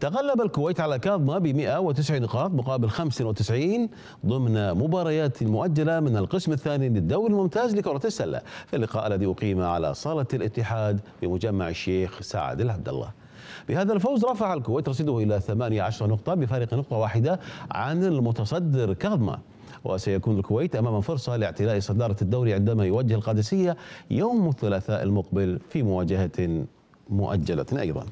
تغلب الكويت على كاظمة ب 109 نقاط مقابل 95 ضمن مباريات مؤجلة من القسم الثاني للدوري الممتاز لكرة السلة في اللقاء الذي أقيم على صالة الاتحاد بمجمع الشيخ سعد العبد الله بهذا الفوز رفع الكويت رصيده إلى 18 نقطة بفارق نقطة واحدة عن المتصدر كاظمة وسيكون الكويت أمام فرصة لاعتلاء صدارة الدوري عندما يوجه القادسية يوم الثلاثاء المقبل في مواجهة مؤجلة أيضا